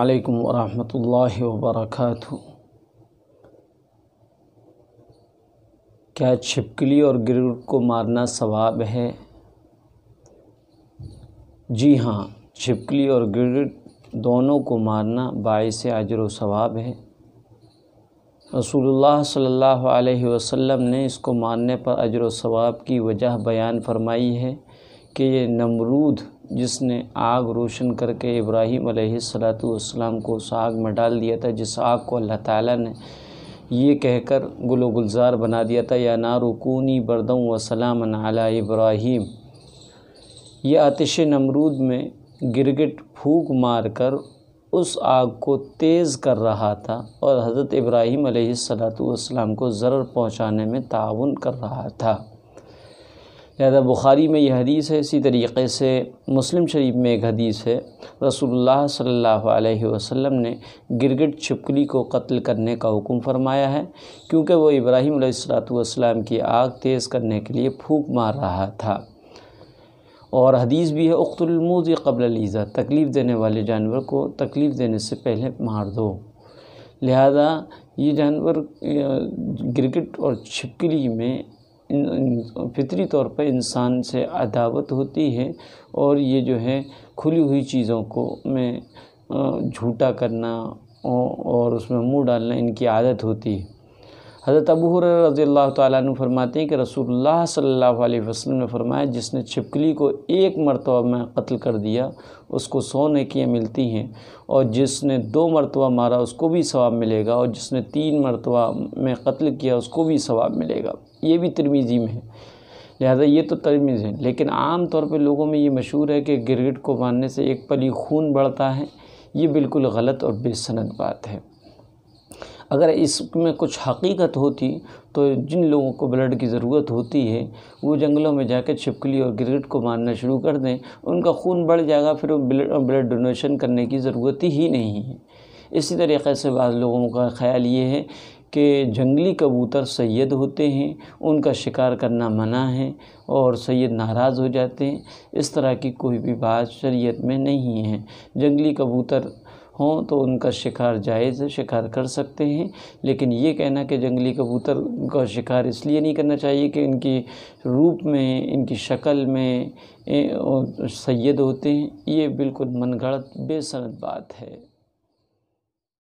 علیکم ورحمۃ اللہ وبرکاتہ کیا چھپکلی اور گرگٹ کو مارنا ثواب ہے جی ہاں چھپکلی اور گرگٹ دونوں کو مارنا باعث اجر و ثواب ہے رسول اللہ صلی اللہ علیہ وسلم نے اس کو مارنے پر اجر و ثواب کی وجہ بیان فرمائی ہے کہ یہ نمرود جس نے آگ روشن کر کے ابراہیم علیہ السلاۃ والسلام کو اس آگ میں ڈال دیا تھا جس آگ کو اللہ تعالیٰ نے یہ کہہ کر گل و گلزار بنا دیا تھا یا نارکونی و سلام علی ابراہیم یہ آتش نمرود میں گرگٹ پھونک مار کر اس آگ کو تیز کر رہا تھا اور حضرت ابراہیم علیہ السلاۃ والسلام کو ضرر پہنچانے میں تعاون کر رہا تھا لہذا بخاری میں یہ حدیث ہے اسی طریقے سے مسلم شریف میں ایک حدیث ہے رسول اللہ صلی اللہ علیہ وسلم نے گرگٹ چھپکلی کو قتل کرنے کا حکم فرمایا ہے کیونکہ وہ ابراہیم علیہ السلاۃ والسلام کی آگ تیز کرنے کے لیے پھونک مار رہا تھا اور حدیث بھی ہے اخت الموز قبل علیزہ تکلیف دینے والے جانور کو تکلیف دینے سے پہلے مار دو لہذا یہ جانور گرگٹ اور چھپکلی میں فطری طور پر انسان سے عداوت ہوتی ہے اور یہ جو ہے کھلی ہوئی چیزوں کو میں جھوٹا کرنا اور اس میں منہ ڈالنا ان کی عادت ہوتی ہے حضرت عبور رضی اللہ تعالیٰ عنہ فرماتے ہیں کہ رسول اللہ صلی اللہ علیہ وسلم نے فرمایا جس نے چھپکلی کو ایک مرتبہ میں قتل کر دیا اس کو نیکیاں ملتی ہیں اور جس نے دو مرتبہ مارا اس کو بھی ثواب ملے گا اور جس نے تین مرتبہ میں قتل کیا اس کو بھی ثواب ملے گا یہ بھی ترمیزی میں ہے لہذا یہ تو ترمیز ہے لیکن عام طور پہ لوگوں میں یہ مشہور ہے کہ گرگٹ کو مارنے سے ایک پلی خون بڑھتا ہے یہ بالکل غلط اور بے سند بات ہے اگر اس میں کچھ حقیقت ہوتی تو جن لوگوں کو بلڈ کی ضرورت ہوتی ہے وہ جنگلوں میں جا کے چھپکلی اور گرگٹ کو مارنا شروع کر دیں ان کا خون بڑھ جائے گا پھر وہ بلڈ ڈونیشن کرنے کی ضرورت ہی نہیں ہے اسی طریقے سے بعض لوگوں کا خیال یہ ہے کہ جنگلی کبوتر سید ہوتے ہیں ان کا شکار کرنا منع ہے اور سید ناراض ہو جاتے ہیں اس طرح کی کوئی بھی بات شریعت میں نہیں ہے جنگلی کبوتر ہوں تو ان کا شکار جائز ہے شکار کر سکتے ہیں لیکن یہ کہنا کہ جنگلی کبوتر کا شکار اس لیے نہیں کرنا چاہیے کہ ان کی روپ میں ان کی شکل میں سید ہوتے ہیں یہ بالکل من گھڑت بے سند بات ہے